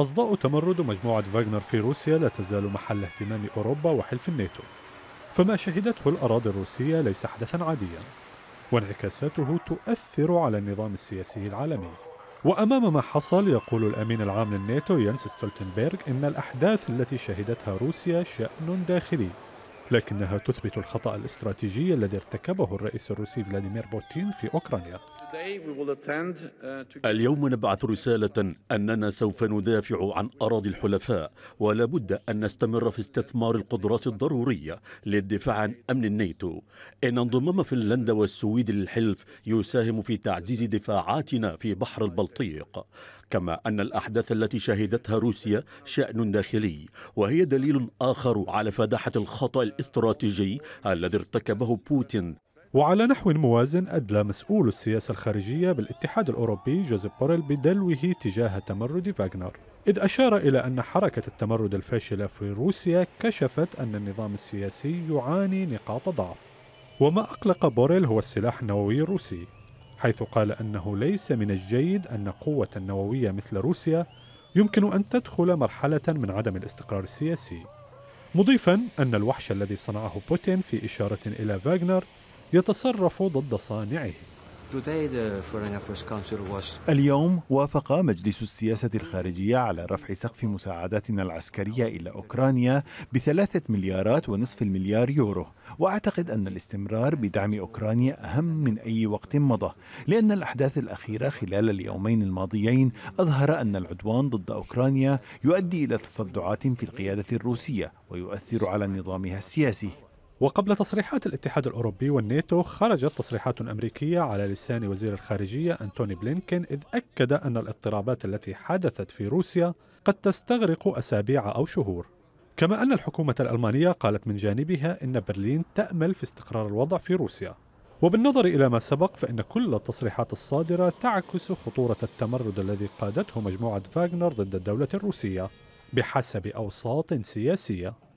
أصداء تمرد مجموعة فاغنر في روسيا لا تزال محل اهتمام أوروبا وحلف الناتو فما شهدته الأراضي الروسية ليس حدثا عاديا وانعكاساته تؤثر على النظام السياسي العالمي وأمام ما حصل يقول الأمين العام للناتو يانس ستولتنبرغ إن الأحداث التي شهدتها روسيا شأن داخلي لكنها تثبت الخطأ الاستراتيجي الذي ارتكبه الرئيس الروسي فلاديمير بوتين في أوكرانيا اليوم نبعث رسالة أننا سوف ندافع عن أراضي الحلفاء ولا بد أن نستمر في استثمار القدرات الضرورية للدفاع عن أمن الناتو إن انضمام فنلندا والسويد للحلف يساهم في تعزيز دفاعاتنا في بحر البلطيق كما أن الأحداث التي شهدتها روسيا شأن داخلي وهي دليل آخر على فداحة الخطأ الاستراتيجي الذي ارتكبه بوتين وعلى نحو موازن أدلى مسؤول السياسة الخارجية بالاتحاد الأوروبي جوزيف بوريل بدلوه تجاه تمرد فاغنر إذ أشار إلى أن حركة التمرد الفاشلة في روسيا كشفت أن النظام السياسي يعاني نقاط ضعف وما أقلق بوريل هو السلاح النووي الروسي حيث قال أنه ليس من الجيد أن قوة نووية مثل روسيا يمكن أن تدخل مرحلة من عدم الاستقرار السياسي مضيفا أن الوحش الذي صنعه بوتين في إشارة إلى فاغنر يتصرف ضد صانعه اليوم وافق مجلس السياسة الخارجية على رفع سقف مساعداتنا العسكرية إلى أوكرانيا بثلاثة مليارات ونصف المليار يورو وأعتقد أن الاستمرار بدعم أوكرانيا أهم من أي وقت مضى لأن الأحداث الأخيرة خلال اليومين الماضيين أظهر أن العدوان ضد أوكرانيا يؤدي إلى تصدعات في القيادة الروسية ويؤثر على نظامها السياسي وقبل تصريحات الاتحاد الأوروبي والناتو خرجت تصريحات أمريكية على لسان وزير الخارجية أنتوني بلينكين إذ أكد أن الاضطرابات التي حدثت في روسيا قد تستغرق أسابيع أو شهور كما أن الحكومة الألمانية قالت من جانبها أن برلين تأمل في استقرار الوضع في روسيا وبالنظر إلى ما سبق فإن كل التصريحات الصادرة تعكس خطورة التمرد الذي قادته مجموعة فاغنر ضد الدولة الروسية بحسب أوساط سياسية